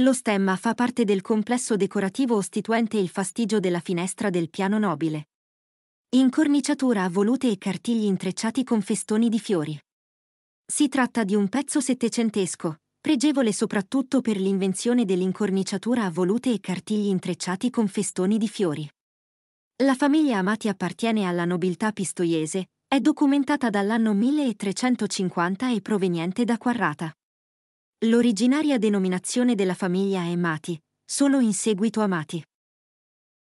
Lo stemma fa parte del complesso decorativo ostituente il fastigio della finestra del piano nobile. Incorniciatura a volute e cartigli intrecciati con festoni di fiori. Si tratta di un pezzo settecentesco, pregevole soprattutto per l'invenzione dell'incorniciatura a volute e cartigli intrecciati con festoni di fiori. La famiglia Amati appartiene alla nobiltà pistoiese, è documentata dall'anno 1350 e proveniente da Quarrata. L'originaria denominazione della famiglia è Mati, solo in seguito a Mati.